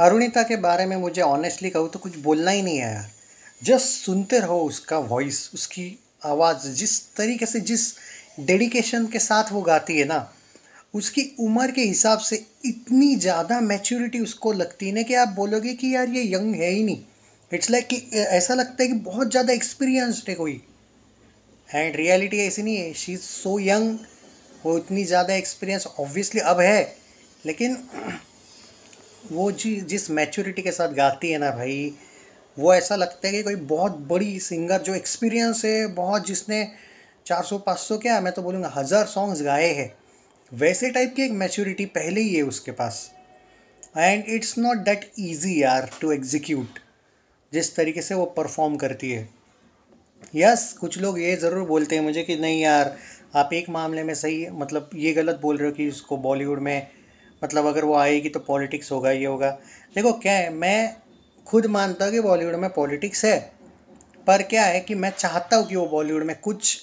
अरुणिता के बारे में मुझे ऑनेस्टली कहूँ तो कुछ बोलना ही नहीं है यार जस्ट सुनते रहो उसका वॉइस उसकी आवाज़ जिस तरीके से जिस डेडिकेशन के साथ वो गाती है ना उसकी उम्र के हिसाब से इतनी ज़्यादा मैच्योरिटी उसको लगती है ना कि आप बोलोगे कि यार ये यंग है ही नहीं इट्स लाइक like कि ऐसा लगता है कि बहुत ज़्यादा एक्सपीरियंसड है कोई एंड रियलिटी ऐसी नहीं है शी इज़ सो यंग वो इतनी ज़्यादा एक्सपीरियंस ऑब्वियसली अब है लेकिन वो जी जिस मैच्योरिटी के साथ गाती है ना भाई वो ऐसा लगता है कि कोई बहुत बड़ी सिंगर जो एक्सपीरियंस है बहुत जिसने 400-500 क्या मैं तो बोलूँगा हज़ार सॉन्ग्स गाए हैं वैसे टाइप की एक मैच्योरिटी पहले ही है उसके पास and it's not that easy यार टू एग्जीक्यूट जिस तरीके से वो परफॉर्म करती है यस yes, कुछ लोग ये ज़रूर बोलते हैं मुझे कि नहीं यार आप एक मामले में सही मतलब ये गलत बोल रहे हो कि उसको बॉलीवुड में मतलब अगर वो आएगी तो पॉलिटिक्स होगा ये होगा देखो क्या है मैं खुद मानता हूँ कि बॉलीवुड में पॉलिटिक्स है पर क्या है कि मैं चाहता हूँ कि वो बॉलीवुड में कुछ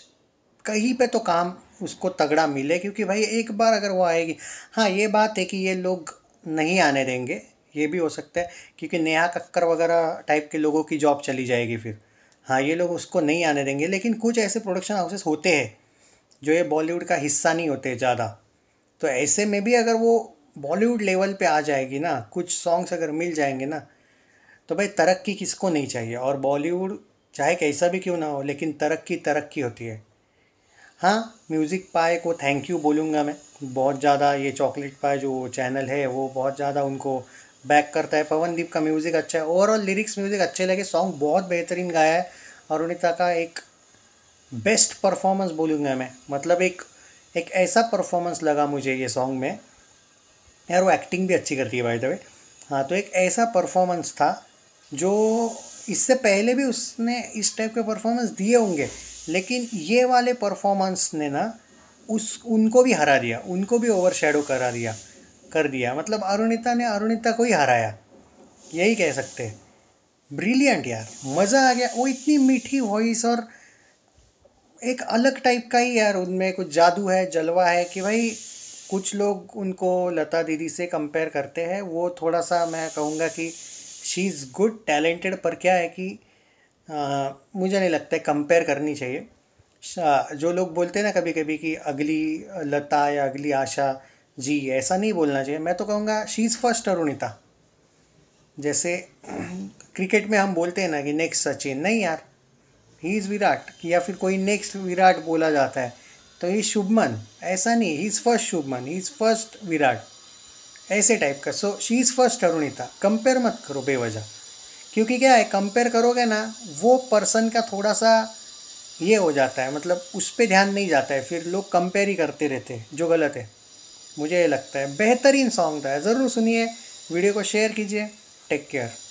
कहीं पे तो काम उसको तगड़ा मिले क्योंकि भाई एक बार अगर वो आएगी हाँ ये बात है कि ये लोग नहीं आने देंगे ये भी हो सकता है क्योंकि नेहा कक्कर वगैरह टाइप के लोगों की जॉब चली जाएगी फिर हाँ ये लोग उसको नहीं आने देंगे लेकिन कुछ ऐसे प्रोडक्शन हाउसेस होते हैं जो ये बॉलीवुड का हिस्सा नहीं होते ज़्यादा तो ऐसे में भी अगर वो बॉलीवुड लेवल पे आ जाएगी ना कुछ सॉन्ग्स अगर मिल जाएंगे ना तो भाई तरक्की किसको नहीं चाहिए और बॉलीवुड चाहे कैसा भी क्यों ना हो लेकिन तरक्की तरक्की होती है हाँ म्यूज़िक पाए को थैंक यू बोलूँगा मैं बहुत ज़्यादा ये चॉकलेट पाए जो चैनल है वो बहुत ज़्यादा उनको बैक करता है पवनदीप का म्यूज़िक अच्छा है ओवरऑल लिरिक्स म्यूज़िक अच्छे लगे सॉन्ग बहुत बेहतरीन गाया है और उन्हें का एक बेस्ट परफॉर्मेंस बोलूँगा मैं मतलब एक एक ऐसा परफॉर्मेंस लगा मुझे ये सॉन्ग में यार वो एक्टिंग भी अच्छी करती है भाई दबे हाँ तो एक ऐसा परफॉर्मेंस था जो इससे पहले भी उसने इस टाइप के परफॉर्मेंस दिए होंगे लेकिन ये वाले परफॉर्मेंस ने ना उस उनको भी हरा दिया उनको भी ओवर शेडो करा दिया कर दिया मतलब अरुणिता ने अरुणिता को ही हराया यही कह सकते हैं ब्रिलियंट यार मज़ा आ गया वो इतनी मीठी वॉइस और एक अलग टाइप का ही यार उनमें कुछ जादू है जलवा है कि भाई कुछ लोग उनको लता दीदी से कंपेयर करते हैं वो थोड़ा सा मैं कहूँगा कि शी इज़ गुड टैलेंटेड पर क्या है कि आ, मुझे नहीं लगता है कंपेयर करनी चाहिए जो लोग बोलते हैं ना कभी कभी कि अगली लता या अगली आशा जी ऐसा नहीं बोलना चाहिए मैं तो कहूँगा शी इज़ फर्स्ट अरुणिता जैसे क्रिकेट में हम बोलते हैं ना कि नेक्स्ट सचिन नहीं यार ही इज़ विराट या फिर कोई नेक्स्ट विराट बोला जाता है तो ही शुभमन ऐसा नहीं he is first Shubman he is first Virat ऐसे टाइप का so she is first Arunita compare मत करो बेवजह क्योंकि क्या है कंपेयर करोगे ना वो पर्सन का थोड़ा सा ये हो जाता है मतलब उस पर ध्यान नहीं जाता है फिर लोग कंपेयर ही करते रहते हैं जो गलत है मुझे ये लगता है बेहतरीन सॉन्ग था ज़रूर सुनिए वीडियो को शेयर कीजिए टेक केयर